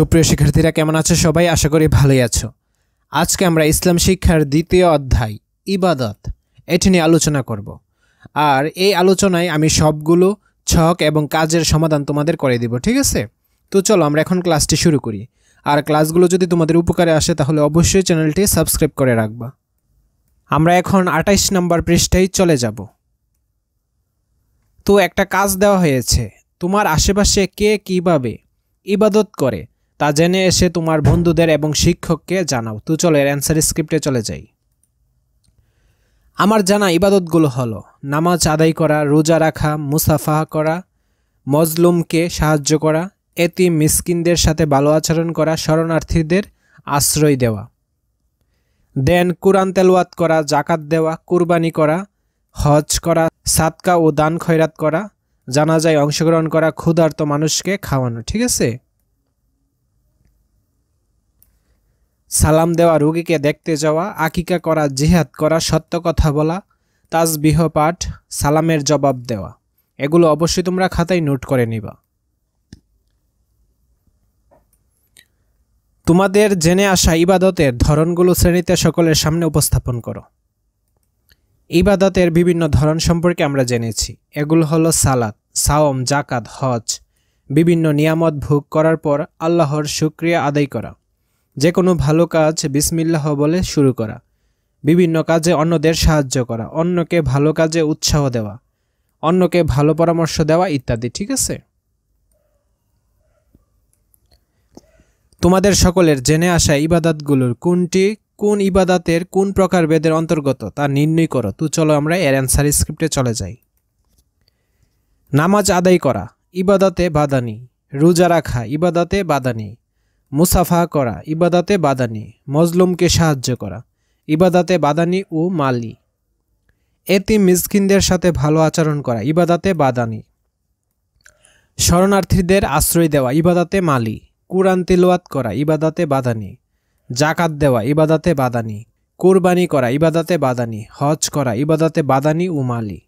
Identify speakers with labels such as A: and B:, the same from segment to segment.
A: সুপ্রিয় শিক্ষার্থীরা কেমন আছো সবাই আশা করি ভালোই আছো আজকে আমরা ইসলাম শিক্ষার দ্বিতীয় অধ্যায় ইবাদত এটি নিয়ে আলোচনা করব আর এই আলোচনায় আমি সবগুলো ছক এবং কাজের সমাধান তোমাদের করে দিব ঠিক আছে তো চলো আমরা এখন ক্লাসটি শুরু করি আর ক্লাসগুলো যদি তোমাদের উপকারে আসে তাহলে অবশ্যই চ্যানেলটি সাবস্ক্রাইব করে রাখবা আমরা এখন আঠাইশ নম্বর পৃষ্ঠায় চলে যাব তো একটা কাজ দেওয়া হয়েছে তোমার আশেপাশে কে কিভাবে ইবাদত করে তা জেনে এসে তোমার বন্ধুদের এবং শিক্ষককে জানাও তো চলো এর অ্যান্সার স্ক্রিপ্টে চলে যাই আমার জানা ইবাদতগুলো হলো নামাজ আদায় করা রোজা রাখা মুসাফা করা মজলুমকে সাহায্য করা এতি মিসকিনদের সাথে ভালো আচরণ করা শরণার্থীদের আশ্রয় দেওয়া দেন কোরআন তেলওয়াত করা জাকাত দেওয়া কুরবানি করা হজ করা সাতকা ও দান খয়রাত করা জানাজায় অংশগ্রহণ করা ক্ষুধার্ত মানুষকে খাওয়ানো ঠিক আছে সালাম দেওয়া রোগীকে দেখতে যাওয়া আকিকা করা জিহাদ করা সত্য কথা বলা তাজবিহ পাঠ সালামের জবাব দেওয়া এগুলো অবশ্যই তোমরা খাতায় নোট করে নিবা তোমাদের জেনে আসা ইবাদতের ধরনগুলো শ্রেণীতে সকলের সামনে উপস্থাপন করো ইবাদতের বিভিন্ন ধরন সম্পর্কে আমরা জেনেছি এগুলো হলো সালাত সাওম জাকাত হজ বিভিন্ন নিয়ামত ভোগ করার পর আল্লাহর সুক্রিয়া আদায় করা যে কোনো ভালো কাজ বিসমিল্লাহ বলে শুরু করা বিভিন্ন কাজে অন্যদের সাহায্য করা অন্যকে ভালো কাজে উৎসাহ দেওয়া অন্যকে ভালো পরামর্শ দেওয়া ইত্যাদি ঠিক আছে তোমাদের সকলের জেনে আসা ইবাদাতগুলোর কোনটি কোন ইবাদাতের কোন প্রকার বেদের অন্তর্গত তা নির্ণয় করো তো চলো আমরা এর অ্যান্সার স্ক্রিপ্টে চলে যাই নামাজ আদায় করা ইবাদাতে বাদানি রোজা রাখা ইবাদাতে বাদানি মুসাফা করা ইবাদাতে বাদানি মজলুমকে সাহায্য করা ইবাদাতে বাদানি ও মালি এতি মিসকিনদের সাথে ভালো আচরণ করা ইবাদাতে বাদানি শরণার্থীদের আশ্রয় দেওয়া ইবাদাতে মালি কুরআন তিলওয়াত করা ইবাদাতে বাদানি জাকাত দেওয়া ইবাদাতে বাদানি কুরবানি করা ইবাদাতে বাদানি হজ করা ইবাদাতে বাদানি ও মালি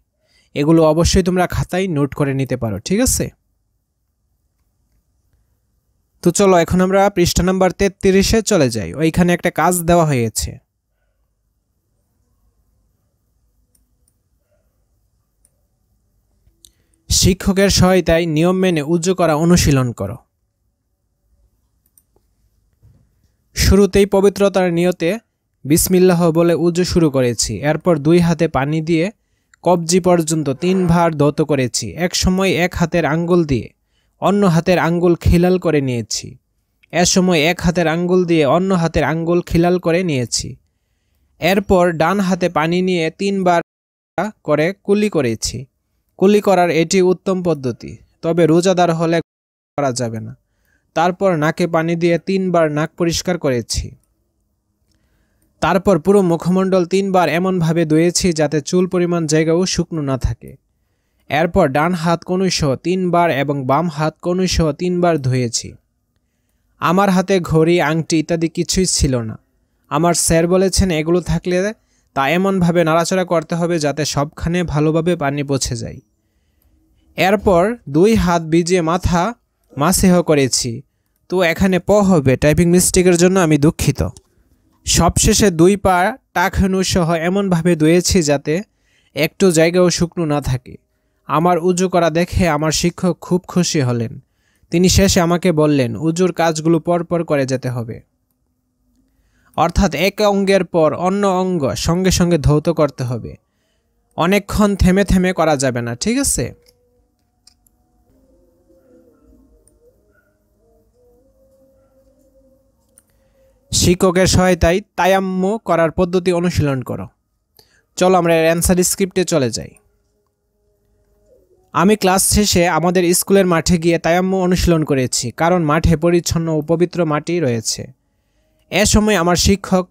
A: এগুলো অবশ্যই তোমরা খাতায় নোট করে নিতে পারো ঠিক আছে তো চলো এখন আমরা পৃষ্ঠা নাম্বার তেত্রিশে চলে যাই ওইখানে একটা কাজ দেওয়া হয়েছে শিক্ষকের সহায়তায় নিয়ম মেনে উজ্জ করা অনুশীলন করো শুরুতেই পবিত্রতার নিয়তে বিসমিল্লাহ বলে উজু শুরু করেছি এরপর দুই হাতে পানি দিয়ে কবজি পর্যন্ত তিন ভার দত করেছি এক সময় এক হাতের আঙ্গুল দিয়ে অন্য হাতের আঙ্গুল খিলাল করে নিয়েছি এ সময় এক হাতের আঙ্গুল দিয়ে অন্য হাতের আঙ্গুল খিলাল করে নিয়েছি এরপর ডান হাতে পানি নিয়ে তিনবার করে কুলি করেছি কুলি করার এটি উত্তম পদ্ধতি তবে রোজাদার হলে করা যাবে না তারপর নাকে পানি দিয়ে তিনবার নাক পরিষ্কার করেছি তারপর পুরো মুখমণ্ডল তিনবার এমনভাবে ধুয়েছি যাতে চুল পরিমাণ জায়গাও শুকনো না থাকে এরপর ডান হাত কনুইসহ তিনবার এবং বাম হাত কনুইসহ তিনবার ধুয়েছি আমার হাতে ঘড়ি আংটি ইত্যাদি কিছুই ছিল না আমার স্যার বলেছেন এগুলো থাকলে তা এমনভাবে নাড়াচড়া করতে হবে যাতে সবখানে ভালোভাবে পানি পৌঁছে যায় এরপর দুই হাত ভিজিয়ে মাথা মাসেহ করেছি তো এখানে প হবে টাইপিং মিস্টেকের জন্য আমি দুঃখিত সবশেষে দুই পা টাকনু সহ এমনভাবে ধুয়েছি যাতে একটু জায়গাও শুকনো না থাকে আমার উজু করা দেখে আমার শিক্ষক খুব খুশি হলেন তিনি শেষে আমাকে বললেন উজুর কাজগুলো পরপর করে যেতে হবে অর্থাৎ এক অঙ্গের পর অন্য অঙ্গ সঙ্গে সঙ্গে ধৌত করতে হবে অনেকক্ষণ থেমে থেমে করা যাবে না ঠিক আছে শিক্ষকের সহায়তায় তায়াম্ম করার পদ্ধতি অনুশীলন করো চলো আমরা অ্যান্সার স্ক্রিপ্টে চলে যাই আমি ক্লাস শেষে আমাদের স্কুলের মাঠে গিয়ে তায়াম্মু অনুশীলন করেছি কারণ মাঠে পরিচ্ছন্ন ও পবিত্র মাটি রয়েছে এ সময় আমার শিক্ষক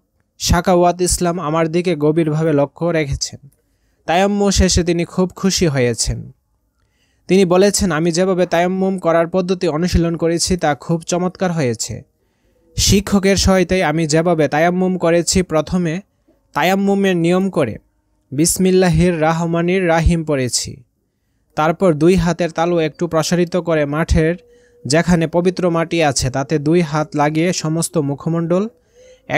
A: শাকাওয়াত ইসলাম আমার দিকে গভীরভাবে লক্ষ্য রেখেছেন তায়াম্মু শেষে তিনি খুব খুশি হয়েছেন তিনি বলেছেন আমি যেভাবে তায়াম্মুম করার পদ্ধতি অনুশীলন করেছি তা খুব চমৎকার হয়েছে শিক্ষকের সহায়তায় আমি যেভাবে তায়াম্মুম করেছি প্রথমে তায়াম্মুমের নিয়ম করে বিসমিল্লাহির রাহমানির রাহিম পড়েছি তারপর দুই হাতের তালু একটু প্রসারিত করে মাঠের যেখানে পবিত্র মাটি আছে তাতে দুই হাত লাগিয়ে সমস্ত মুখমণ্ডল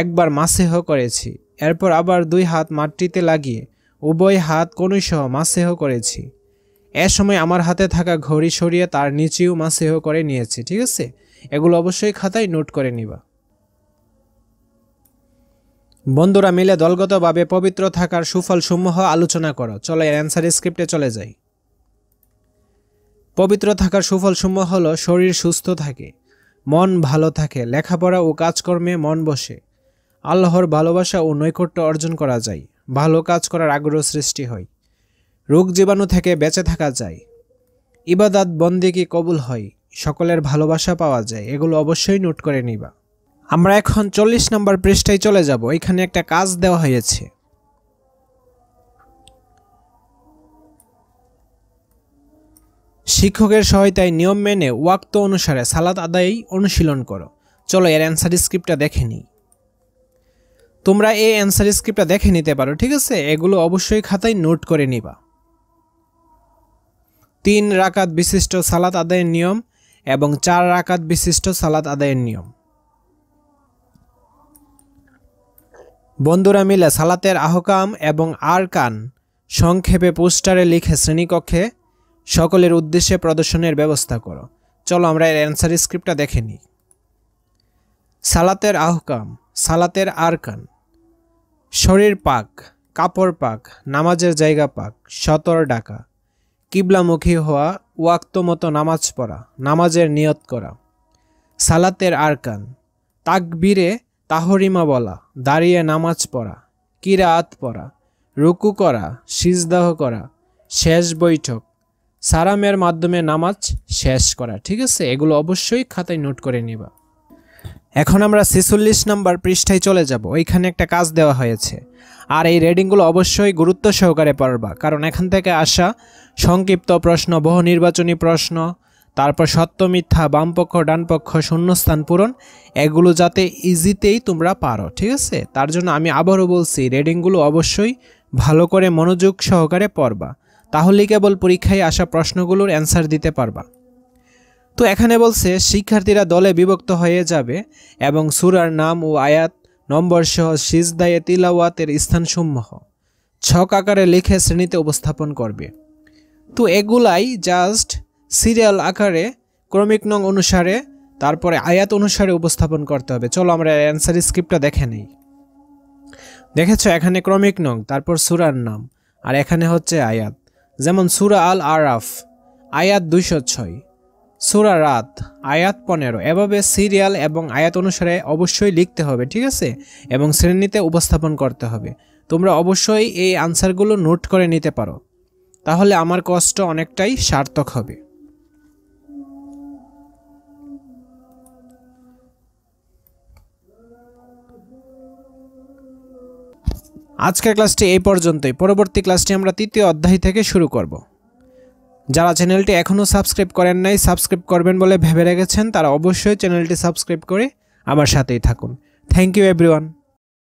A: একবার মাসেহ করেছি এরপর আবার দুই হাত মাটিতে লাগিয়ে উভয় হাত কনুসহ মাসেহ করেছি এ সময় আমার হাতে থাকা ঘড়ি সরিয়ে তার নিচেও মাসেহ করে নিয়েছি ঠিক আছে এগুলো অবশ্যই খাতায় নোট করে নিবা বন্ধুরা মিলে দলগতভাবে পবিত্র থাকার সুফল সমূহ আলোচনা করো চলো অ্যান্সার স্ক্রিপ্টে চলে যাই পবিত্র থাকার সুফলসমূহ হলো শরীর সুস্থ থাকে মন ভালো থাকে লেখাপড়া ও কাজকর্মে মন বসে আল্লাহর ভালোবাসা ও নৈকট্য অর্জন করা যায় ভালো কাজ করার আগ্রহ সৃষ্টি হয় রোগ জীবাণু থেকে বেঁচে থাকা যায় ইবাদাত কি কবুল হয় সকলের ভালোবাসা পাওয়া যায় এগুলো অবশ্যই নোট করে নিবা আমরা এখন চল্লিশ নম্বর পৃষ্ঠায় চলে যাব এখানে একটা কাজ দেওয়া হয়েছে শিক্ষকের সহায়তায় নিয়ম মেনে ওয়াক্ত অনুসারে সালাত আদায়েই অনুশীলন করো চলো এর অ্যান্সার স্ক্রিপ্টটা দেখে নিই তোমরা এই অ্যান্সার স্ক্রিপ্টটা দেখে নিতে পারো ঠিক আছে এগুলো অবশ্যই খাতায় নোট করে নিবা তিন রাকাত বিশিষ্ট সালাত আদায়ের নিয়ম এবং চার রাকাত বিশিষ্ট সালাত আদায়ের নিয়ম বন্ধুরা মিলে সালাতের আহকাম এবং আর কান সংক্ষেপে পোস্টারে লিখে শ্রেণীকক্ষে সকলের উদ্দেশ্যে প্রদর্শনের ব্যবস্থা করো চলো আমরা এর অ্যান্সার স্ক্রিপ্টটা দেখে নিই সালাতের আহকাম সালাতের আরকান শরীর পাক কাপড় পাক নামাজের জায়গা পাক সতর ডাকা কিবলামুখী হওয়া ওয়াক্ত মতো নামাজ পড়া নামাজের নিয়ত করা সালাতের আরকান তাকবীরে তাহরিমা বলা দাঁড়িয়ে নামাজ পড়া কিরাত পড়া রুকু করা সিজদাহ করা শেষ বৈঠক সারামের মাধ্যমে নামাজ শেষ করা ঠিক আছে এগুলো অবশ্যই খাতায় নোট করে নিবা এখন আমরা ছেচল্লিশ নম্বর পৃষ্ঠায় চলে যাব ওইখানে একটা কাজ দেওয়া হয়েছে আর এই রেডিংগুলো অবশ্যই গুরুত্ব সহকারে পারবা কারণ এখান থেকে আসা সংক্ষিপ্ত প্রশ্ন বহু নির্বাচনী প্রশ্ন তারপর সত্য মিথ্যা বামপক্ষ ডানপক্ষ শূন্যস্থান পূরণ এগুলো যাতে ইজিতেই তোমরা পারো ঠিক আছে তার জন্য আমি আবারও বলছি রেডিংগুলো অবশ্যই ভালো করে মনোযোগ সহকারে পড়বা তাহলেই কেবল পরীক্ষায় আসা প্রশ্নগুলোর অ্যান্সার দিতে পারবা তো এখানে বলছে শিক্ষার্থীরা দলে বিভক্ত হয়ে যাবে এবং সুরার নাম ও আয়াত নম্বর সহ সিজদায়ে তিলাওয়াতের স্থানসমূহ ছক আকারে লিখে শ্রেণীতে উপস্থাপন করবে তো এগুলাই জাস্ট সিরিয়াল আকারে ক্রমিক নং অনুসারে তারপরে আয়াত অনুসারে উপস্থাপন করতে হবে চলো আমরা অ্যান্সার স্ক্রিপ্টটা দেখে নেই দেখেছো এখানে ক্রমিক নং তারপর সুরার নাম আর এখানে হচ্ছে আয়াত যেমন সুরা আল আরাফ আয়াত দুইশো ছয় সুরা রাত আয়াত পনেরো এভাবে সিরিয়াল এবং আয়াত অনুসারে অবশ্যই লিখতে হবে ঠিক আছে এবং শ্রেণীতে উপস্থাপন করতে হবে তোমরা অবশ্যই এই আনসারগুলো নোট করে নিতে পারো তাহলে আমার কষ্ট অনেকটাই সার্থক হবে আজকের ক্লাসটি এই পর্যন্তই পরবর্তী ক্লাসটি আমরা তৃতীয় অধ্যায় থেকে শুরু করব যারা চ্যানেলটি এখনও সাবস্ক্রাইব করেন নাই সাবস্ক্রাইব করবেন বলে ভেবে রেখেছেন তারা অবশ্যই চ্যানেলটি সাবস্ক্রাইব করে আমার সাথেই থাকুন থ্যাংক ইউ এভরিওয়ান